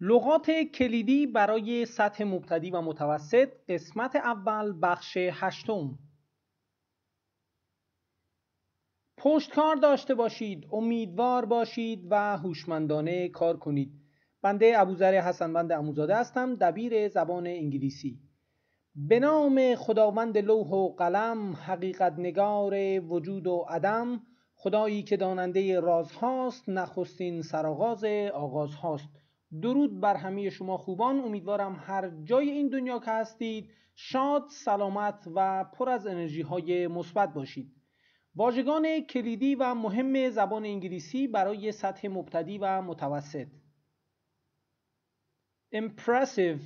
لغات کلیدی برای سطح مبتدی و متوسط قسمت اول بخش هشتم پشتکار داشته باشید امیدوار باشید و هوشمندانه کار کنید بنده ابوذر بند اموزاده هستم دبیر زبان انگلیسی به نام خداوند لوح و قلم حقیقت نگار وجود و عدم خدایی که داننده رازهاست نخستین سرآغاز آغاز هاست درود بر همه شما خوبان امیدوارم هر جای این دنیا که هستید شاد سلامت و پر از انرژی های مثبت باشید واژگان کلیدی و مهم زبان انگلیسی برای سطح مبتدی و متوسط impressive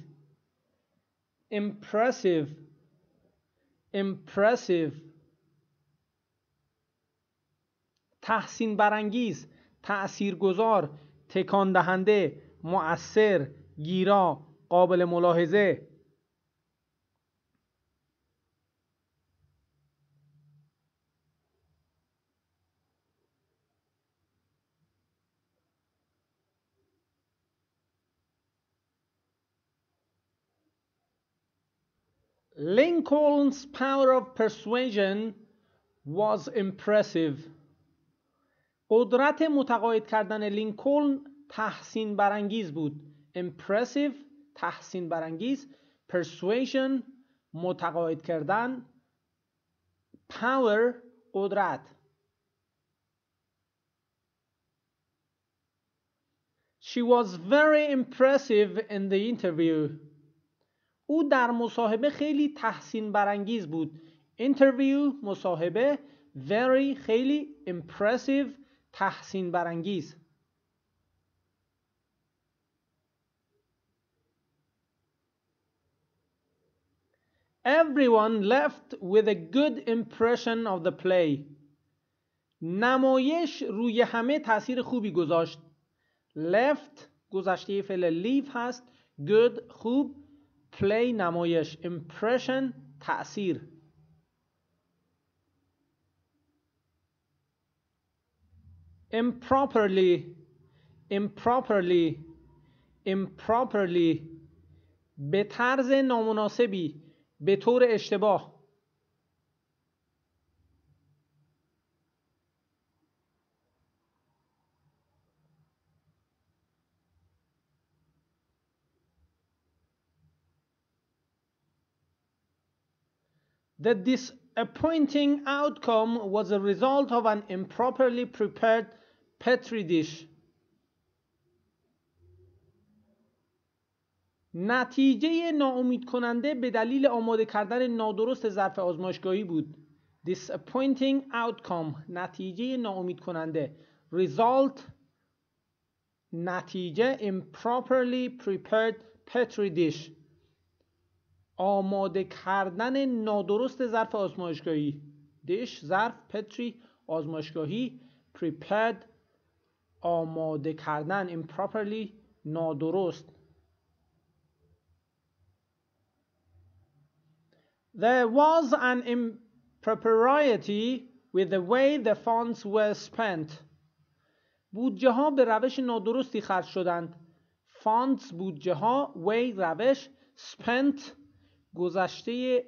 impressive impressive تحسین برانگیز تأثیرگذار تکان دهنده مؤثر گیرا قابل ملاحظه Lincoln's power of persuasion was impressive. قدرت متقاعد کردن لینکلن تحسین برانگیز بود impressive تحسین برانگیز persuasion متقاعد کردن power قدرت She was very impressive in the interview. او در مصاحبه خیلی تحسین برانگیز بود. Interview مصاحبه very خیلی impressive تحسین برانگیز. Everyone left with a good impression of the play. نمایش روی همه تاثیر خوبی گذاشت. Left گذشته فعل leave هست. Good خوب. Play نمایش. Impression تاثیر. improperly improperly improperly به طرز نامناسبی به طور اشتباه The disappointing outcome was a result of an improperly prepared petri dish. نتیجه ناامید کننده به دلیل آماده کردن نادرست ظرف آزمایشگاهی بود disappointing outcome نتیجه ناامید کننده result نتیجه improperly prepared petri dish آماده کردن نادرست ظرف آزمایشگاهی dish ظرف petri آزمایشگاهی prepared آماده کردن improperly نادرست There was an impropriety with the way the funds were spent. بودجه ها به روش نادرستی خرج شدند. Funds, بودجه ها way روش spent گذشته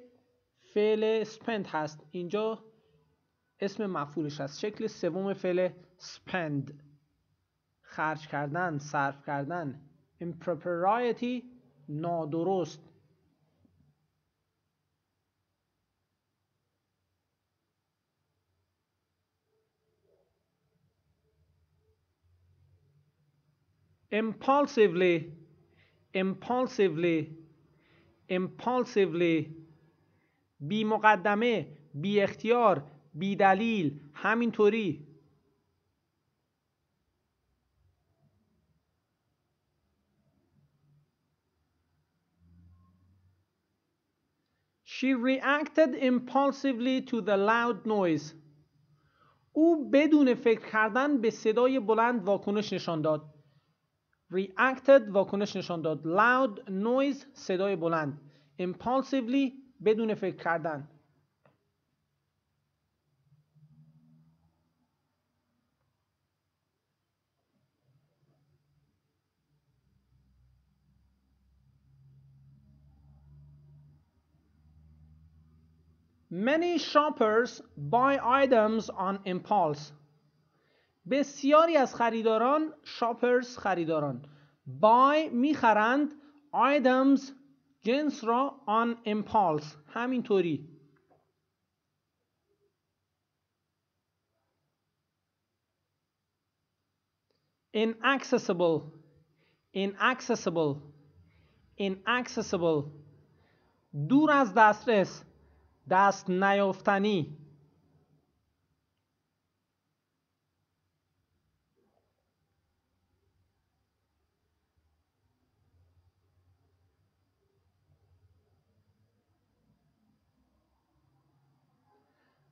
فعل spent هست. اینجا اسم مفعولش هست. شکل سوم فعل spend خرج کردن، صرف کردن. impropriety نادرست impulsively impulsively impulsively بی مقدمه بی اختیار بی دلیل همینطوری She reacted impulsively to the loud noise. او بدون فکر کردن به صدای بلند واکنش نشان داد. reacted واکنش نشان داد loud noise صدای بلند impulsively بدون فکر کردن Many shoppers buy items on impulse بسیاری از خریداران شاپرز خریداران بای میخرند آیدمز جنس را آن امپالس همینطوری inaccessible inaccessible inaccessible دور از دسترس دست نیافتنی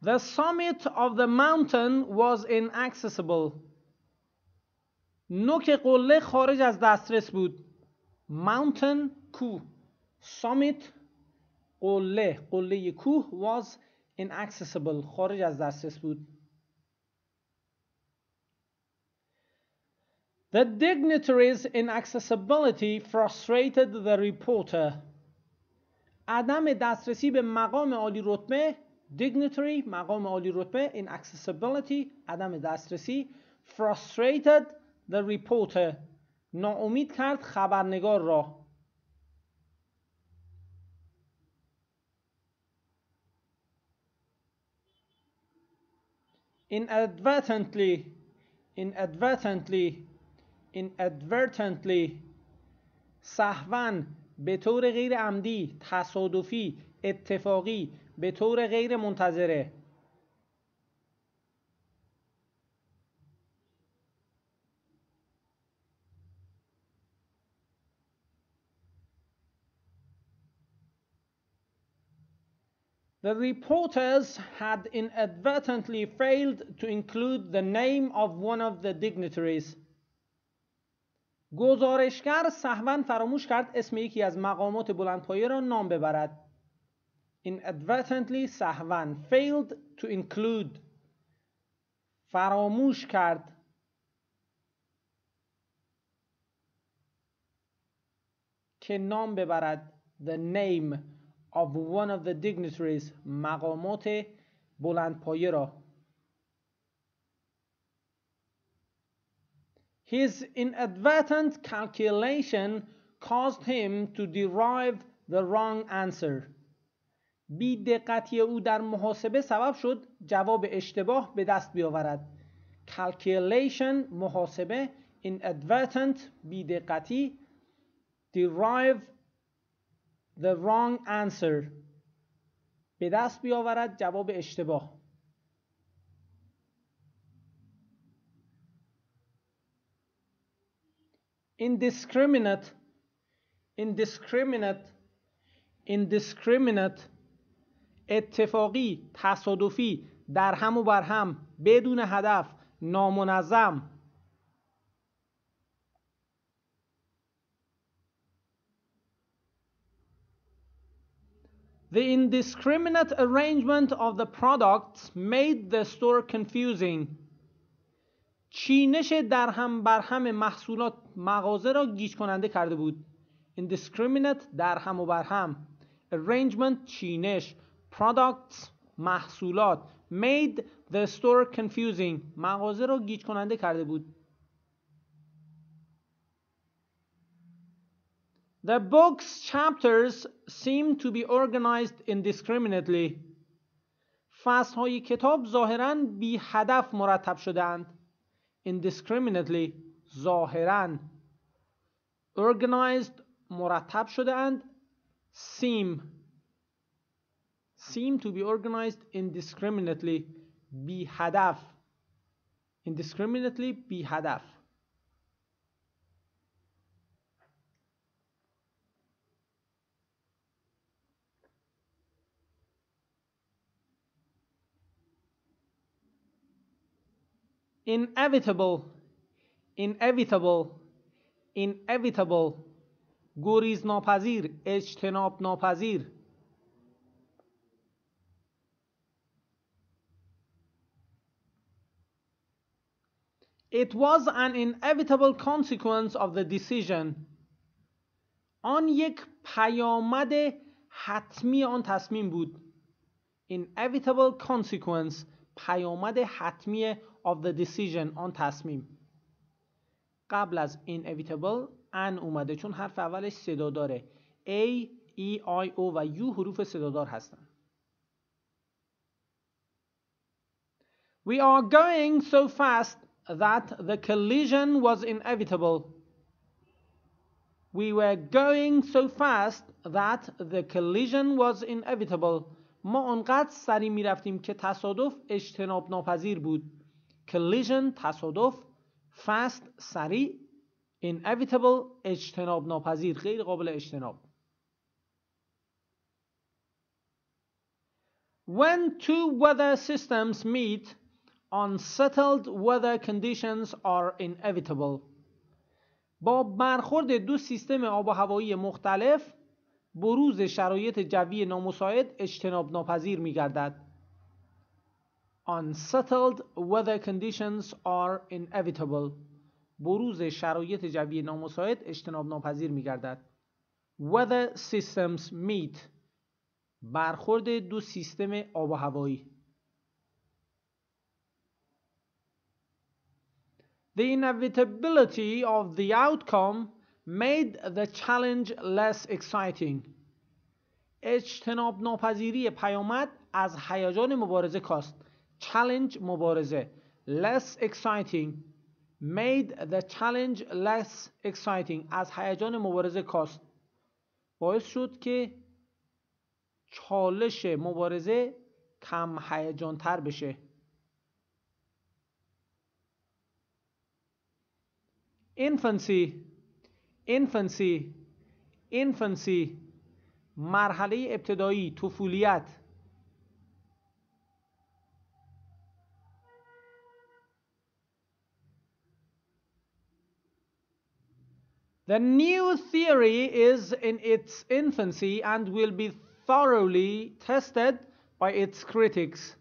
The summit of the mountain was inaccessible. نوک قله خارج از دسترس بود. Mountain کوه. Summit قله قله کوه was inaccessible. خارج از دسترس بود. The dignitary's inaccessibility frustrated the reporter. عدم دسترسی به مقام عالی رتبه dignitary مقام عالی رتبه inaccessibility عدم دسترسی frustrated the reporter ناامید کرد خبرنگار را inadvertently inadvertently inadvertently سهوان به طور غیر عمدی تصادفی اتفاقی به طور غیر منتظره The reporters had inadvertently failed to include the name of one of the dignitaries. گزارشگر سهوا فراموش کرد اسم یکی از مقامات بلندپایه را نام ببرد. inadvertently sahvan failed to include فراموش کرد که نام ببرد the name of one of the dignitaries مقامات بلندپایه را His inadvertent calculation caused him to derive the wrong answer. بی دقتی او در محاسبه سبب شد جواب اشتباه به دست بیاورد calculation محاسبه inadvertent بی دقتی derive the wrong answer به دست بیاورد جواب اشتباه indiscriminate indiscriminate indiscriminate اتفاقی تصادفی در هم و بر هم بدون هدف نامنظم The indiscriminate arrangement of the products made the store confusing. چینش در هم بر هم محصولات مغازه را گیج کننده کرده بود. Indiscriminate در هم و بر هم. Arrangement چینش products محصولات made the store confusing مغازه را گیج کننده کرده بود The book's chapters seem to be organized indiscriminately. فصلهای کتاب ظاهرا بی هدف مرتب شدند. Indiscriminately ظاهرا organized مرتب شدند seem seem to be organized indiscriminately hadaf. indiscriminately hadaf. inevitable inevitable inevitable گریز ناپذیر اجتناب ناپذیر It was an inevitable consequence of the decision. آن یک پیامد حتمی آن تصمیم بود. Inevitable consequence پیامد حتمی of the decision آن تصمیم قبل از inevitable ان اومده چون حرف اولش صدا داره A, E, I, O و U حروف صدادار هستند. We are going so fast that the collision was inevitable. We were going so fast that the collision was inevitable. ما آنقدر سری می رفتیم که تصادف اجتناب ناپذیر بود. Collision تصادف fast سریع inevitable اجتناب ناپذیر غیر قابل اجتناب. When two weather systems meet unsettled weather conditions are inevitable با برخورد دو سیستم آب و هوایی مختلف بروز شرایط جوی نامساعد اجتناب ناپذیر می گردد. Unsettled weather conditions are inevitable. بروز شرایط جوی نامساعد اجتناب ناپذیر می گردد. Weather systems meet. برخورد دو سیستم آب و هوایی The inevitability of the outcome made the challenge less exciting. اجتناب ناپذیری پیامد از هیجان مبارزه کاست. Challenge مبارزه. Less exciting. Made the challenge less exciting. از هیجان مبارزه کاست. باعث شد که چالش مبارزه کم تر بشه. infancy infancy infancy مرحله ابتدایی طفولیت The new theory is in its infancy and will be thoroughly tested by its critics.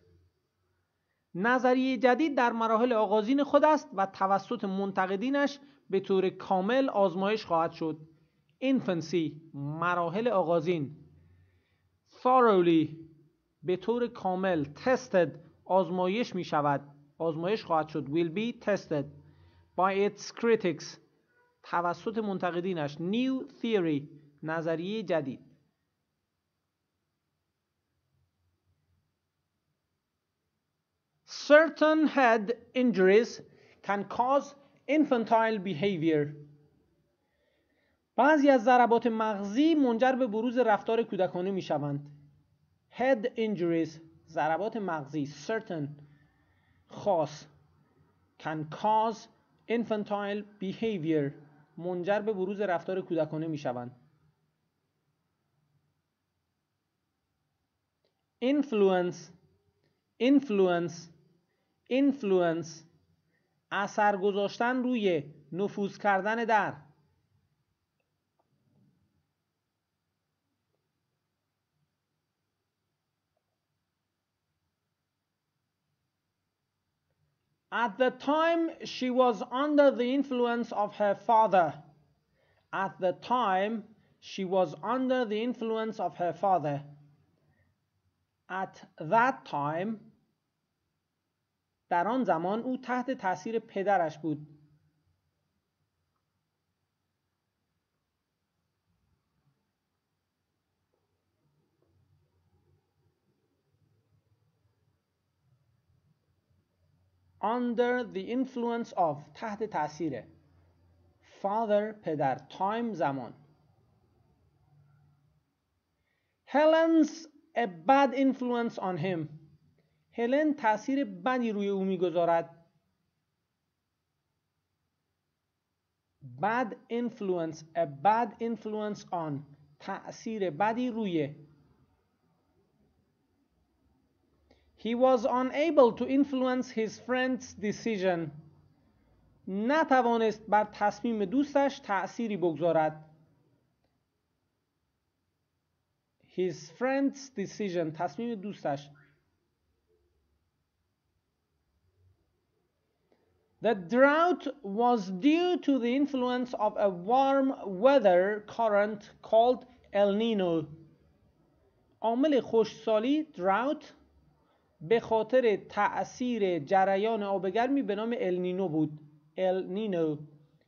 نظریه جدید در مراحل آغازین خود است و توسط منتقدینش به طور کامل آزمایش خواهد شد اینفنسی مراحل آغازین thoroughly به طور کامل tested آزمایش می شود آزمایش خواهد شد will be tested by its critics توسط منتقدینش new theory نظریه جدید certain head injuries can cause infantile behavior بعضی از ضربات مغزی منجر به بروز رفتار کودکانه می شوند head injuries ضربات مغزی certain خاص can cause infantile behavior منجر به بروز رفتار کودکانه می شوند influence influence influence اثر گذاشتن روی نفوذ کردن در At the time she was under the influence of her father. At the time she was under the influence of her father. At that time در آن زمان او تحت تاثیر پدرش بود under the influence of تحت تاثیر father پدر time زمان Helen's a bad influence on him هلن تاثیر بدی روی او میگذارد bad influence a bad influence on تاثیر بدی روی He was unable to influence his friend's decision. نتوانست بر تصمیم دوستش تأثیری بگذارد. His friend's decision تصمیم دوستش The drought was due to the influence of a warm weather current called El Nino. عامل خشکسالی drought به خاطر تأثیر جریان آب گرمی به نام النینو بود Nino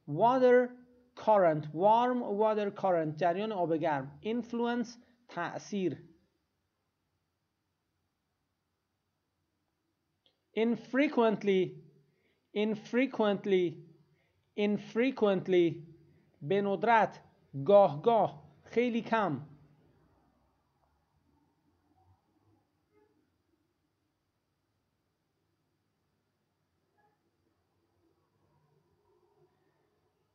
water current warm water current جریان آب گرم influence تأثیر infrequently infrequently infrequently به ندرت گاه گاه خیلی کم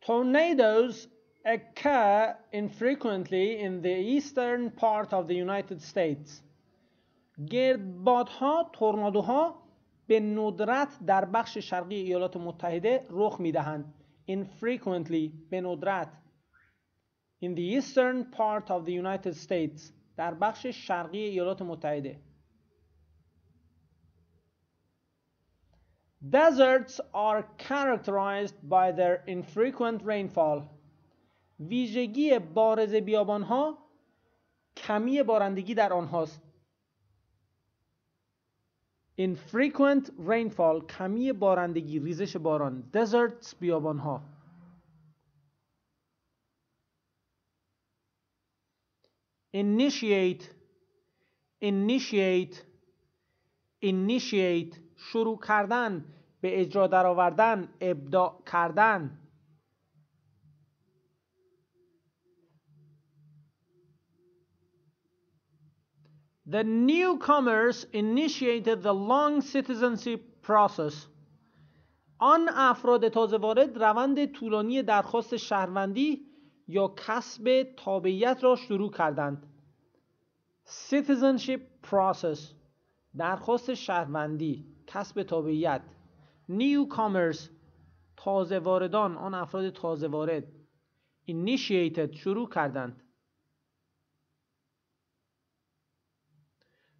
Tornadoes occur infrequently in the eastern part of the United States. گردبادها تورنادوها به ندرت در بخش شرقی ایالات متحده رخ میدهند infrequently به ندرت in the eastern part of the United States در بخش شرقی ایالات متحده Deserts are characterized by their infrequent rainfall. ویژگی بارز ها کمی بارندگی در آنهاست. infrequent rainfall کمی بارندگی ریزش باران deserts ها. initiate initiate initiate شروع کردن به اجرا درآوردن ابداع کردن The newcomers initiated the long citizenship process. آن افراد تازه وارد روند طولانی درخواست شهروندی یا کسب تابعیت را شروع کردند. Citizenship process درخواست شهروندی کسب تابعیت Newcomers تازه واردان آن افراد تازه وارد initiated شروع کردند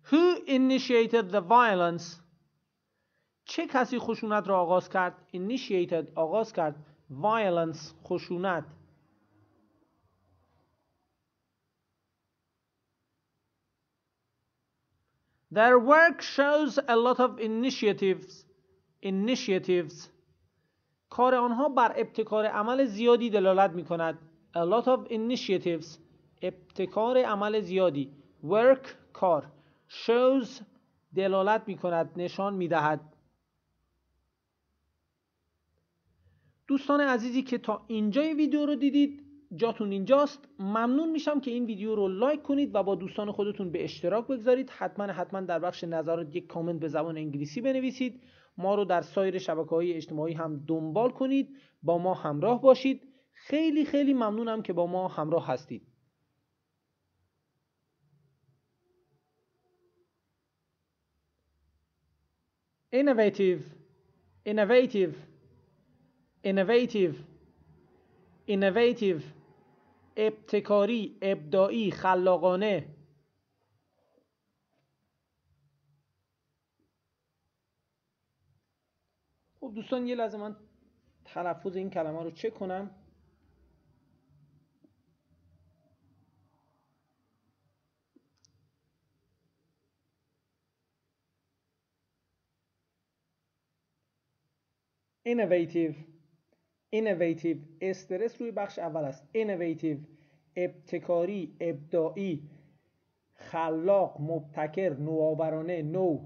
Who initiated the violence چه کسی خشونت را آغاز کرد initiated آغاز کرد violence خشونت Their work shows a lot of initiatives initiatives کار آنها بر ابتکار عمل زیادی دلالت می کند a lot of initiatives ابتکار عمل زیادی work کار shows دلالت می کند نشان می دهد دوستان عزیزی که تا اینجای ویدیو رو دیدید جاتون اینجاست ممنون میشم که این ویدیو رو لایک کنید و با دوستان خودتون به اشتراک بگذارید حتما حتما در بخش نظرات یک کامنت به زبان انگلیسی بنویسید ما رو در سایر شبکه های اجتماعی هم دنبال کنید با ما همراه باشید خیلی خیلی ممنونم که با ما همراه هستید innovative innovative innovative innovative ابتکاری ابداعی خلاقانه خب دوستان یه لحظه من تلفظ این کلمه رو چک کنم innovative innovative استرس روی بخش اول است innovative ابتکاری ابداعی خلاق مبتکر نوآورانه نو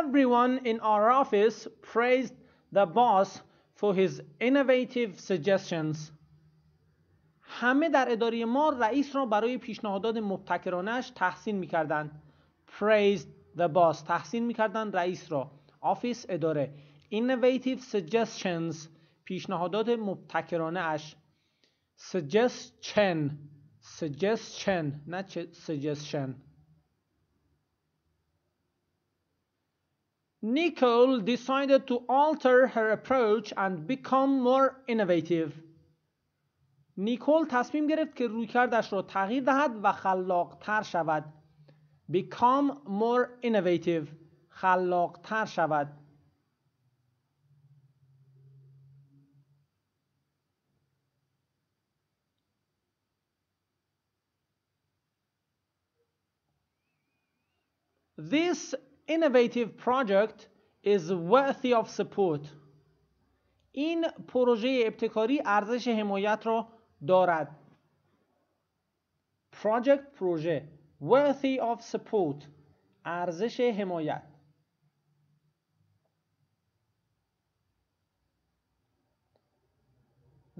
Everyone in our office praised the boss for his innovative suggestions. همه در اداره ما رئیس را برای پیشنهادات مبتکرانش تحسین میکردند praised the boss تحسین میکردند رئیس را Office اداره innovative suggestions پیشنهادات مبتکرانه اش suggestion suggestion نه suggestion Nicole decided to alter her approach and become more innovative نیکول تصمیم گرفت که رویکردش را تغییر دهد و خلاقتر شود become more innovative خلاقتر شود This innovative project is worthy of support. این پروژه ابتکاری ارزش حمایت را دارد project پروژه worthy of support ارزش حمایت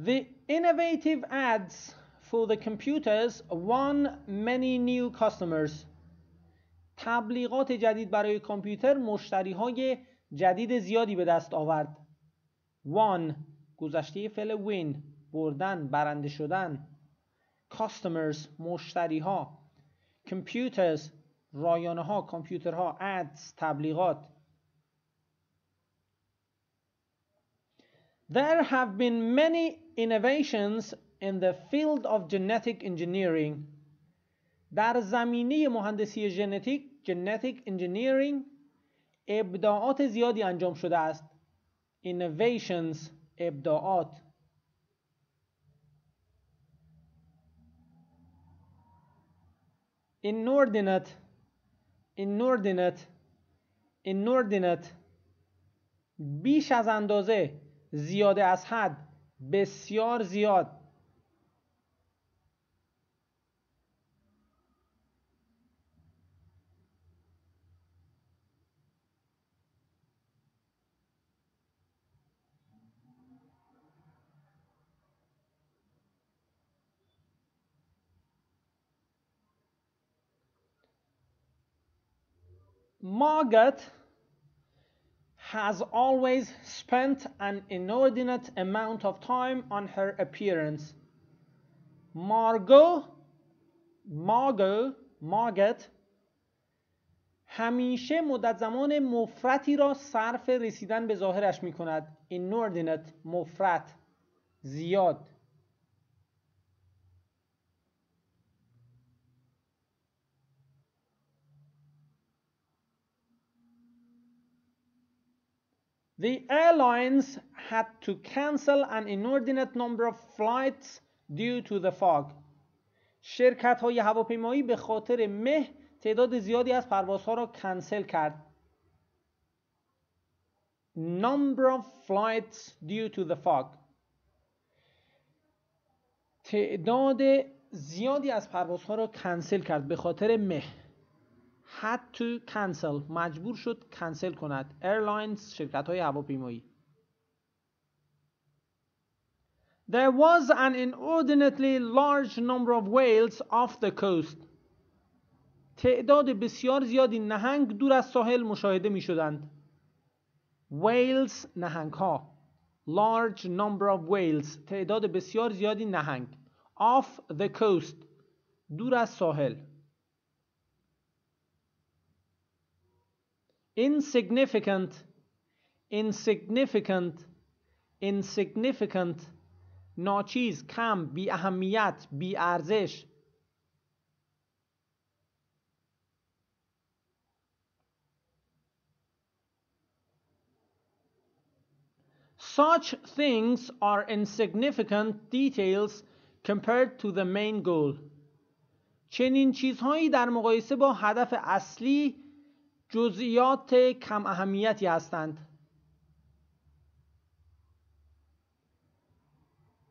The innovative ads for the computers won many new customers. تبلیغات جدید برای کامپیوتر مشتری های جدید زیادی به دست آورد. won گذشته فعل win بردن برنده شدن customers مشتری ها computers رایانه ها کامپیوترها ads تبلیغات There have been many innovations in the field of genetic engineering. در زمینه مهندسی ژنتیک genetic engineering ابداعات زیادی انجام شده است. Innovations ابداعات inordinate inordinate inordinate بیش از اندازه زیاده از حد بسیار زیاد Margot has always spent an inordinate amount of time on her appearance. Margot, Margot, مارگت همیشه مدت زمان مفرتی را صرف رسیدن به ظاهرش می کند inordinate مفرت زیاد The airlines had to cancel an inordinate number of flights due to the fog. شرکت های هواپیمایی به خاطر مه تعداد زیادی از پروازها را کنسل کرد. Number of flights due to the fog. تعداد زیادی از پروازها را کنسل کرد به خاطر مه. had to cancel مجبور شد کنسل کند ایرلاینز شرکت های هواپیمایی There was an inordinately large number of whales off the coast. تعداد بسیار زیادی نهنگ دور از ساحل مشاهده می شدند. Whales نهنگ ها. Large number of whales. تعداد بسیار زیادی نهنگ. Off the coast. دور از ساحل. insignificant, insignificant, insignificant, ناچیز کم بی اهمیت بی ارزش Such things are insignificant details compared to the main goal. چنین چیزهایی در مقایسه با هدف اصلی جزئیات کم اهمیتی هستند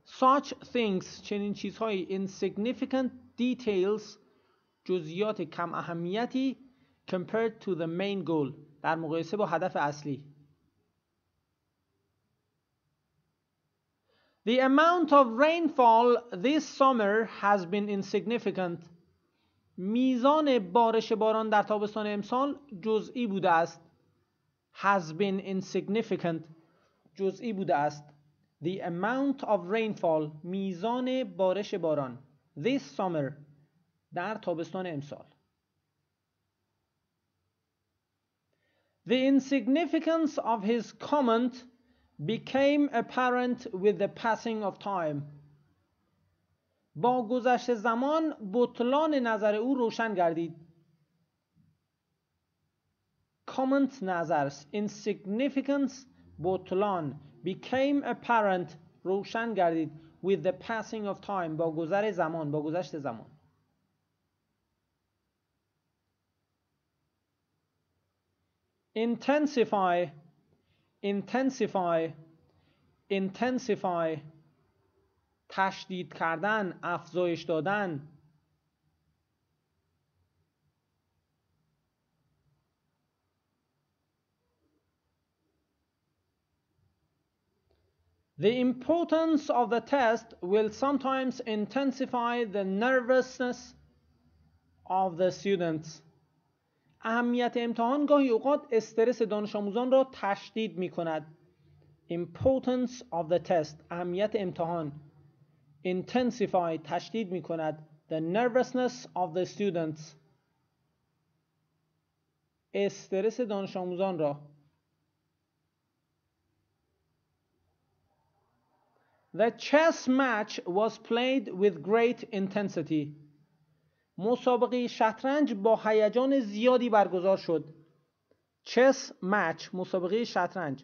such things چنین چیزهای insignificant details جزئیات کم اهمیتی compared to the main goal در مقایسه با هدف اصلی The amount of rainfall this summer has been insignificant میزان بارش باران در تابستان امسال جزئی بوده است has been insignificant جزئی بوده است the amount of rainfall میزان بارش باران this summer در تابستان امسال The insignificance of his comment became apparent with the passing of time با گذشت زمان بطلان نظر او روشن گردید common نظرس insignificance بطلان became apparent روشن گردید with the passing of time با گذر زمان با گذشت زمان intensify intensify intensify تشدید کردن افزایش دادن The importance of the test will sometimes intensify the nervousness of the students. اهمیت امتحان گاهی اوقات استرس دانش آموزان را تشدید می کند. Importance of the test. اهمیت امتحان intensify تشدید می کند the nervousness of the students استرس دانش آموزان را The chess match was played with great intensity. مسابقه شطرنج با هیجان زیادی برگزار شد. chess match مسابقه شطرنج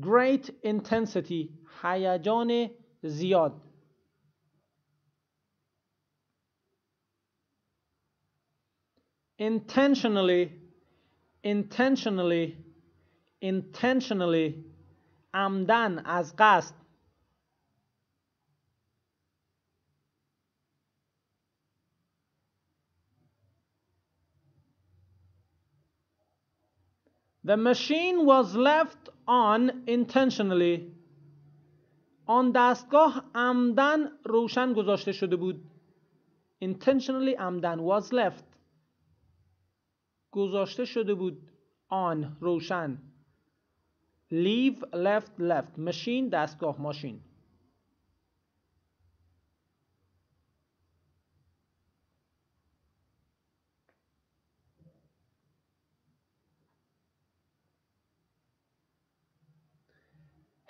great intensity هیجان زیاد intentionally, intentionally, intentionally, amdan as قصد The machine was left on intentionally. On دستگاه amdan روشن گذاشته shode بود. Intentionally amdan was left. گذاشته شده بود آن روشن leave left left مشین دستگاه ماشین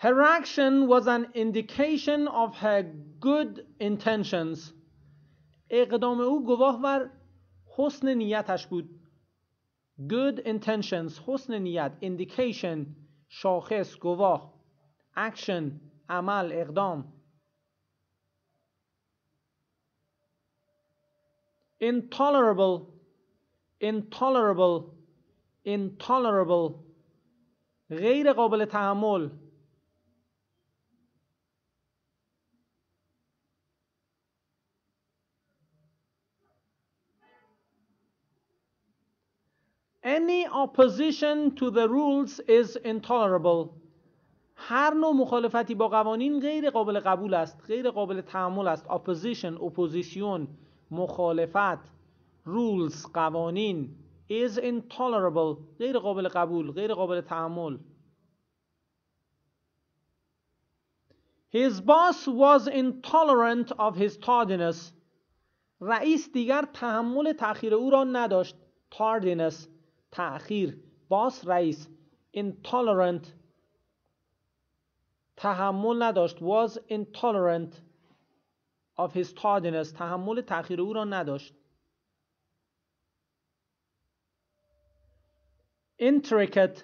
Her action was an indication of her good intentions. اقدام او گواه بر حسن نیتش بود. good intentions حسن نیت indication شاخص گواه action عمل اقدام intolerable intolerable intolerable غیر قابل تحمل Any opposition to the rules is intolerable. هر نوع مخالفتی با قوانین غیر قابل قبول است غیر قابل تحمل است opposition opposition, مخالفت rules قوانین is intolerable غیر قابل قبول غیر قابل تحمل His boss was intolerant of his tardiness رئیس دیگر تحمل تأخیر او را نداشت tardiness تأخیر باس رئیس intolerant تحمل نداشت was intolerant of his tardiness تحمل تأخیر او را نداشت intricate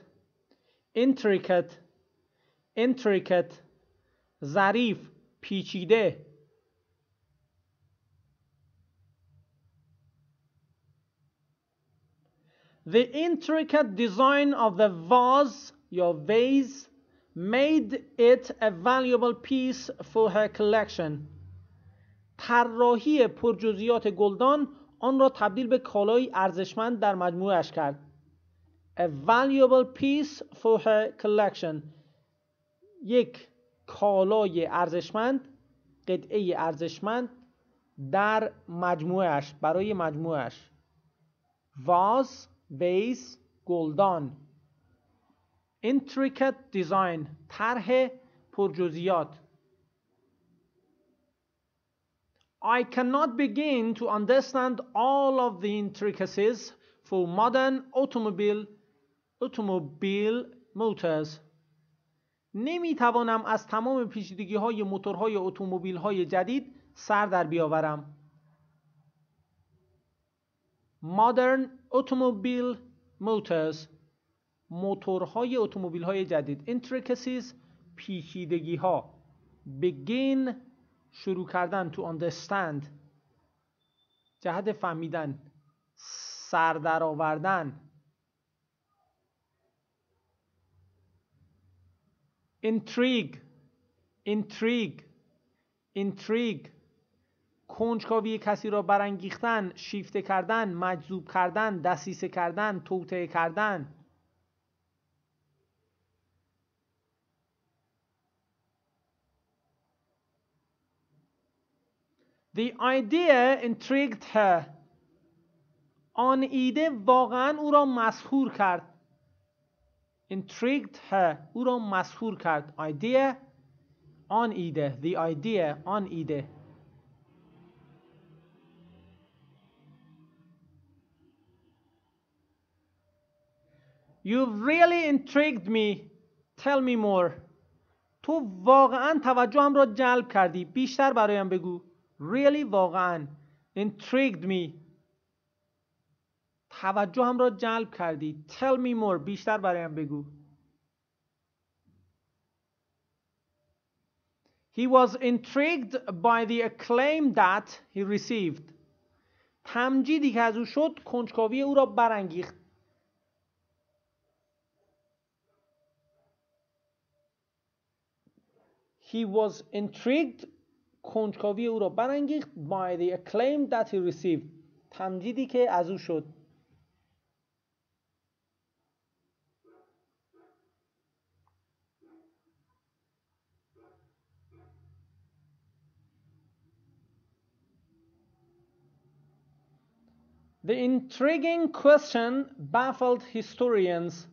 intricate intricate ظریف پیچیده The intricate design of the vase, your vase, made it a valuable piece for her collection. طراحی پرجزئیات گلدان آن را تبدیل به کالای ارزشمند در مجموعش کرد. A valuable piece for her collection. یک کالای ارزشمند، قطعه ارزشمند در مجموعش برای مجموعش. vase ویس گلدان intricate design طرح پرجزیات I cannot begin to understand all of the intricacies for modern automobile automobile motors نمی توانم از تمام پیچیدگی های موتورهای اتومبیل های جدید سر در بیاورم مادرن اتومبیل موتورز موتورهای اتومبیل های جدید intricacies پیچیدگی ها begin شروع کردن to understand جهت فهمیدن سر در آوردن intrigue intrigue intrigue کنجکاوی کسی را برانگیختن شیفته کردن مجذوب کردن دسیسه کردن توطعه کردن The idea intrigued her. آن ایده واقعا او را مسحور کرد. Intrigued her. او را مسحور کرد. Idea. آن ایده. The idea. آن ایده. You've really intrigued me. Tell me more. تو واقعا توجهم را جلب کردی. بیشتر برایم بگو. Really واقعا. Intrigued me. توجهم را جلب کردی. Tell me more. بیشتر برایم بگو. He was intrigued by the acclaim that he received. تمجیدی که از او شد کنجکاوی او را برانگیخت. He was intrigued کنجکاوی او را برانگیخت by the acclaim that he received تمجیدی که از او شد The intriguing question baffled historians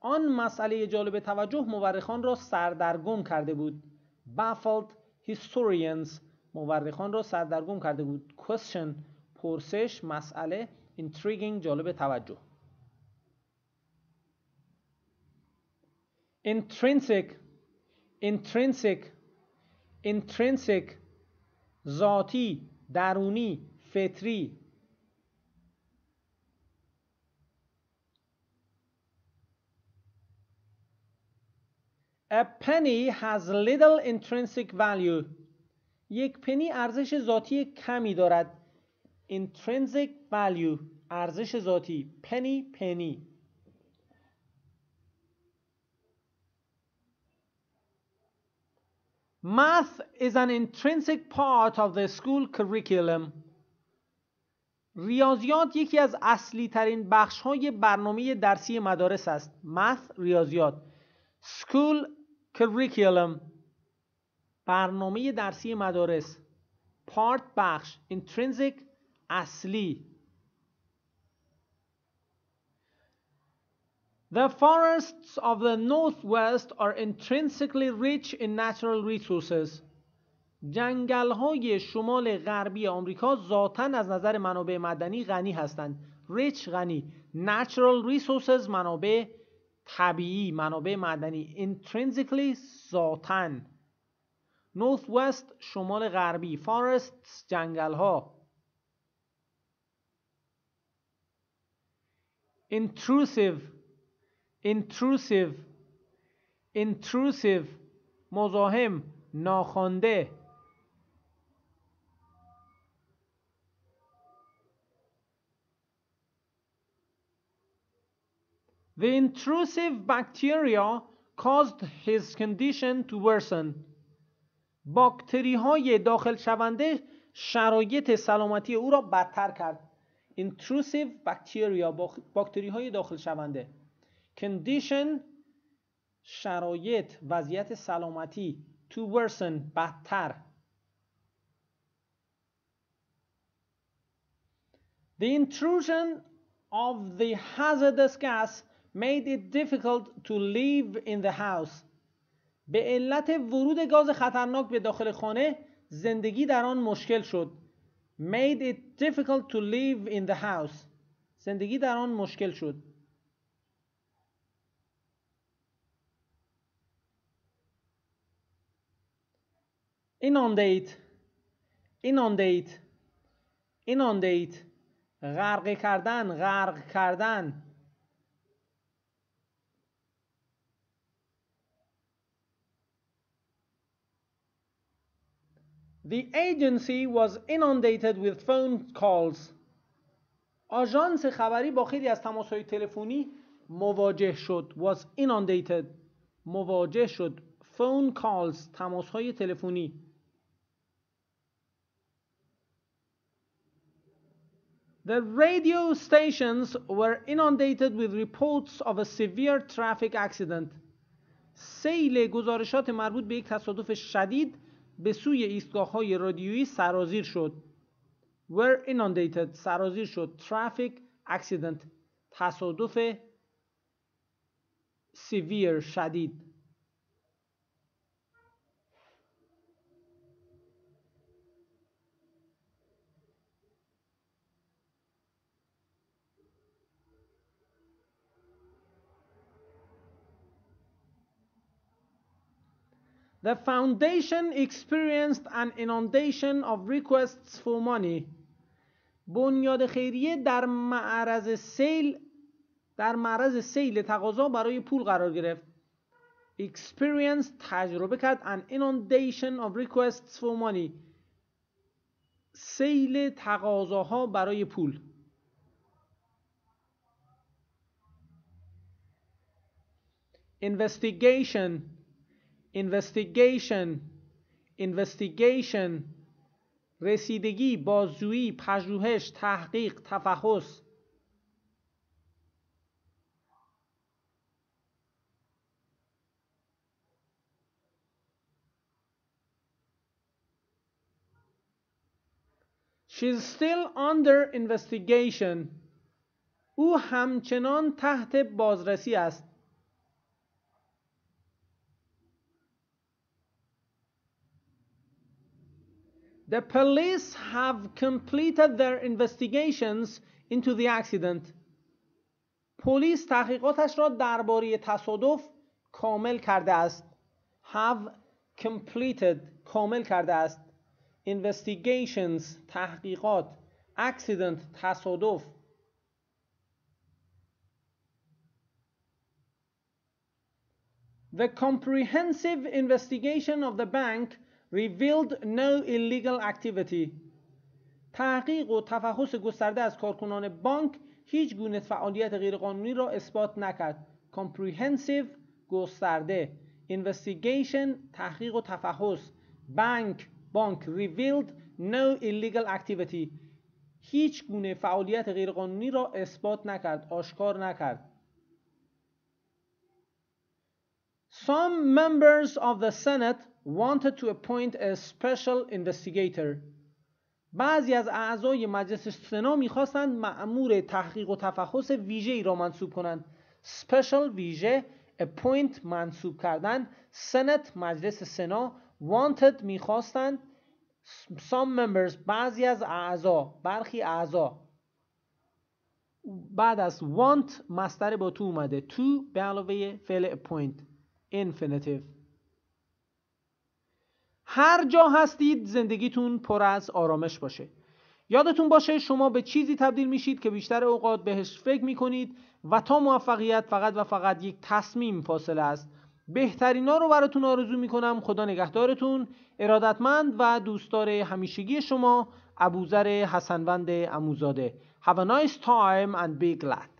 آن مسئله جالب توجه مورخان را سردرگم کرده بود baffled historians مورخان را سردرگم کرده بود question پرسش مسئله intriguing جالب توجه intrinsic intrinsic intrinsic ذاتی درونی فطری A penny has little intrinsic value. یک پنی ارزش ذاتی کمی دارد. Intrinsic value. ارزش ذاتی. Penny. Penny. Math is an intrinsic part of the school curriculum. ریاضیات یکی از اصلی ترین بخش های برنامه درسی مدارس است. Math ریاضیات. School کریکولم برنامه درسی مدارس پارت بخش intrinsic اصلی The forests of the northwest are intrinsically rich in natural resources. جنگل های شمال غربی آمریکا ذاتا از نظر منابع مدنی غنی هستند. rich غنی. natural resources منابع طبیعی منابع معدنی intrinsically ذاتن نورث وست شمال غربی فارست جنگل ها intrusive intrusive intrusive مزاحم ناخوانده The intrusive bacteria caused his condition to worsen. باکتری های داخل شونده شرایط سلامتی او را بدتر کرد. Intrusive bacteria باکتری های داخل شونده Condition شرایط وضعیت سلامتی to worsen بدتر The intrusion of the hazardous gas made it difficult to live in the house به علت ورود گاز خطرناک به داخل خانه زندگی در آن مشکل شد made it difficult to live in the house زندگی در آن مشکل شد inundate inundate inundate غرق کردن غرق کردن The agency was inundated with phone calls. آژانس خبری با خیلی از تماس‌های تلفنی مواجه شد. Was inundated. مواجه شد. Phone calls. تماس‌های تلفنی. The radio stations were inundated with reports of a severe traffic accident. سیل گزارشات مربوط به یک تصادف شدید به سوی ایستگاه های رادیویی سرازیر شد were inundated سرازیر شد traffic accident تصادف severe شدید The foundation experienced an inundation of requests for money. بنیاد خیریه در معرض سیل در معرض سیل تقاضا برای پول قرار گرفت. Experience تجربه کرد an inundation of requests for money. سیل تقاضاها برای پول. Investigation investigation investigation رسیدگی بازجویی پژوهش تحقیق تفحص She's still under investigation. او همچنان تحت بازرسی است. The police have completed their investigations into the accident. پلیس تحقیقاتش را درباره تصادف کامل کرده است. Have completed کامل کرده است. Investigations تحقیقات accident تصادف The comprehensive investigation of the bank revealed no illegal activity تحقیق و تفحص گسترده از کارکنان بانک هیچ گونه فعالیت غیرقانونی را اثبات نکرد comprehensive گسترده investigation تحقیق و تفحص بانک بانک revealed no illegal activity هیچ گونه فعالیت غیرقانونی را اثبات نکرد آشکار نکرد Some members of the Senate wanted to appoint a special investigator بعضی از اعضای مجلس سنا میخواستند مأمور تحقیق و تفحص ویژه ای را منصوب کنند special ویژه appoint منصوب کردن سنت مجلس سنا wanted میخواستند some members بعضی از اعضا برخی اعضا بعد از want مستر با تو اومده تو به علاوه فعل appoint infinitive هر جا هستید زندگیتون پر از آرامش باشه یادتون باشه شما به چیزی تبدیل میشید که بیشتر اوقات بهش فکر میکنید و تا موفقیت فقط و فقط یک تصمیم فاصله است بهترینا رو براتون آرزو میکنم خدا نگهدارتون ارادتمند و دوستدار همیشگی شما ابوذر حسنوند اموزاده Have a nice time and be glad